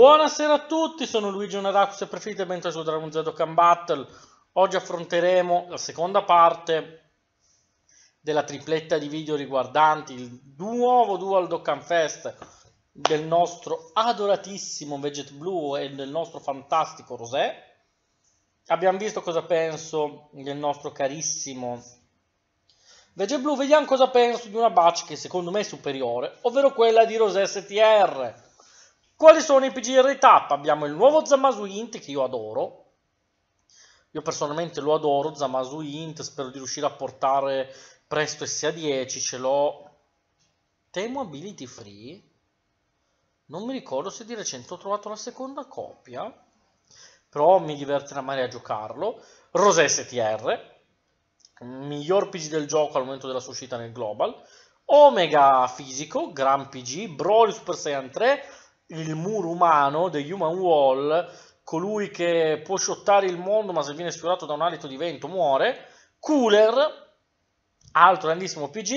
Buonasera a tutti, sono Luigi Onadaku, se preferite benvenuti su Dragon Zero Can Battle. Oggi affronteremo la seconda parte della tripletta di video riguardanti il nuovo Dual Dokkan Fest del nostro adoratissimo Veget Blue e del nostro fantastico Rosé. Abbiamo visto cosa penso del nostro carissimo Veget Blue, vediamo cosa penso di una batch che secondo me è superiore, ovvero quella di Rosé STR quali sono i PG Retap? Abbiamo il nuovo Zamasu Int che io adoro. Io personalmente lo adoro, Zamasu Int, spero di riuscire a portare presto SA10, ce l'ho. Temo Ability Free. Non mi ricordo se di recente ho trovato la seconda copia, però mi divertirà mai a giocarlo. Rosé STR, miglior PG del gioco al momento della sua uscita nel global. Omega fisico, Gran PG, Broly Super Saiyan 3, il muro umano, The Human Wall, colui che può sciottare il mondo ma se viene sfiorato da un alito di vento muore, Cooler, altro grandissimo PG,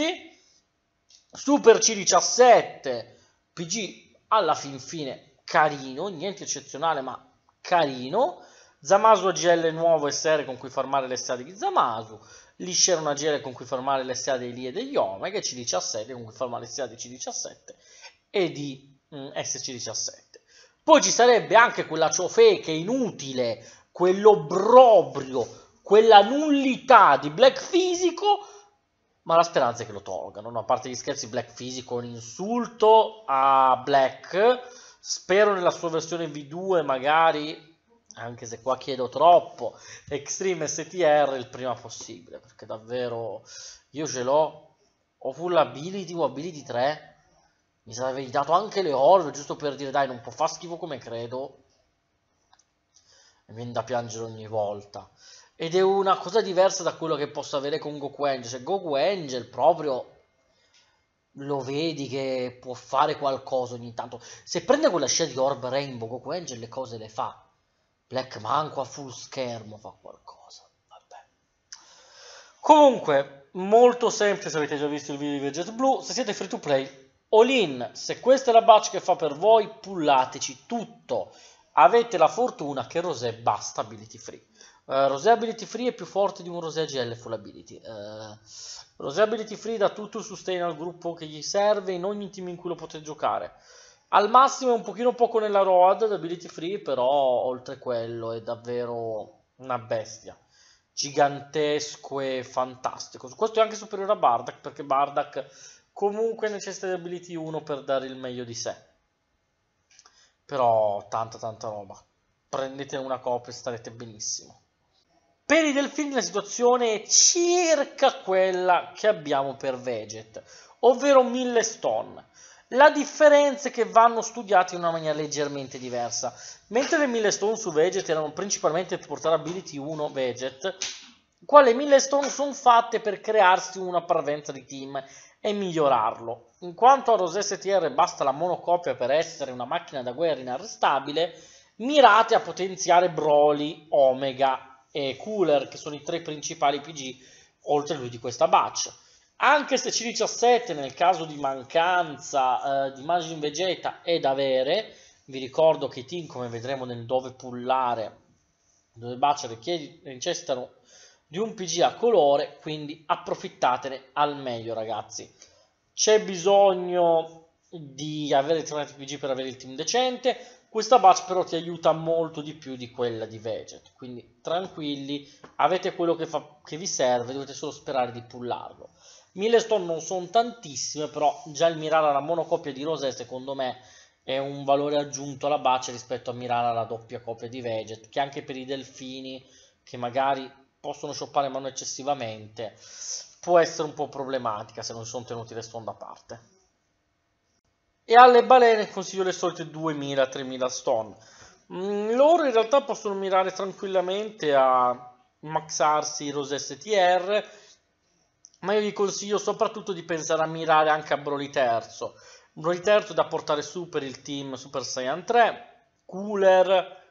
Super C17, PG alla fin fine carino, niente eccezionale ma carino, Zamasu AGL nuovo SR con cui farmare le strade di Zamasu, Lisceron AGL con cui farmare le strade di e degli Omega, C17 con cui farmare le strade di C17 e di mh, mm, SC17. Poi ci sarebbe anche quella ciofeca inutile, quell'obbrobrio, quella nullità di Black Fisico, ma la speranza è che lo tolgano. No, a parte gli scherzi, Black Fisico è un insulto a Black. Spero nella sua versione V2 magari anche se qua chiedo troppo, Extreme STR il prima possibile, perché davvero io ce l'ho, o full ability o ability 3, mi avevi dato anche le roll, giusto per dire, dai, non può far schifo come credo. E mi viene da piangere ogni volta. Ed è una cosa diversa da quello che posso avere con Goku Angel. Cioè, Goku Angel proprio lo vedi che può fare qualcosa ogni tanto. Se prende quella scia di Orb Rainbow, Goku Angel le cose le fa. Black Manco a full schermo fa qualcosa. Vabbè. Comunque, molto semplice, avete già visto il video di Veget Blue. Se siete free to play, all in, se questa è la batch che fa per voi, pullateci tutto. Avete la fortuna che Rosé basta ability free. Uh, Rosé ability free è più forte di un Rosé GL full ability. Uh, Rosé ability free dà tutto il sustain al gruppo che gli serve in ogni team in cui lo potete giocare. Al massimo è un pochino poco nella road ad ability free, però oltre quello è davvero una bestia. Gigantesco e fantastico. Questo è anche superiore a Bardak perché Bardak comunque necessita di ability 1 per dare il meglio di sé. Però tanta tanta roba. Prendete una copia e starete benissimo. Per i delfini la situazione è circa quella che abbiamo per Veget, ovvero 1000 stone. La differenza è che vanno studiati in una maniera leggermente diversa. Mentre le 1000 stone su Veget erano principalmente per portare ability 1 Veget, quale mille stone sono fatte per crearsi una parvenza di team e migliorarlo. In quanto a Rosé STR basta la monocopia per essere una macchina da guerra inarrestabile, mirate a potenziare Broly, Omega e Cooler, che sono i tre principali PG, oltre lui di questa batch. Anche se C17 nel caso di mancanza eh, di Magin Vegeta è da avere, vi ricordo che i team come vedremo nel dove pullare, dove batch richiede, necessitano di un PG a colore, quindi approfittatene al meglio ragazzi. C'è bisogno di avere tornati PG per avere il team decente, questa batch però ti aiuta molto di più di quella di Veget, quindi tranquilli, avete quello che, fa, che vi serve, dovete solo sperare di pullarlo. Mille stone non sono tantissime, però già il mirare alla monocopia di Rosé secondo me è un valore aggiunto alla batch rispetto a mirare alla doppia copia di Veget, che anche per i delfini che magari possono shoppare mano eccessivamente può essere un po' problematica se non sono tenuti le stone da parte. E alle balene consiglio le solite 2000-3000 stone. Mm, loro in realtà possono mirare tranquillamente a maxarsi i Rose STR, ma io vi consiglio soprattutto di pensare a mirare anche a Broly terzo. Broly terzo è da portare su per il team Super Saiyan 3, Cooler,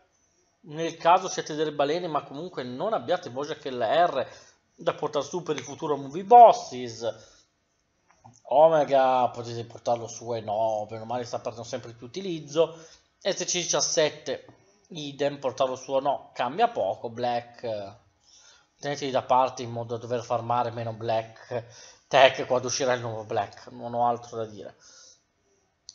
nel caso siete delle balene ma comunque non abbiate Bojack LR da portare su per il futuro Movie Bosses Omega potete portarlo su e no, meno male sta perdendo sempre più utilizzo SC17 idem, portarlo su o no, cambia poco Black teneteli da parte in modo da dover farmare meno Black Tech quando uscirà il nuovo Black non ho altro da dire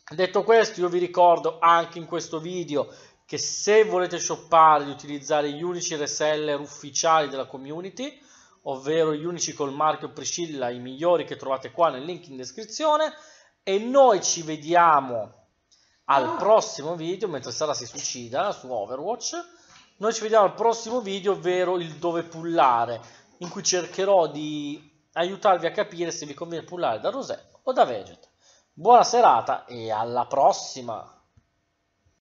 Detto questo, io vi ricordo anche in questo video che se volete shoppare di utilizzare gli unici reseller ufficiali della community, ovvero gli unici col marchio Priscilla, i migliori che trovate qua nel link in descrizione, e noi ci vediamo al prossimo video, mentre Sara si suicida su Overwatch, noi ci vediamo al prossimo video, ovvero il dove pullare, in cui cercherò di aiutarvi a capire se vi conviene pullare da Rosè o da Vegeta. Buona serata e alla prossima!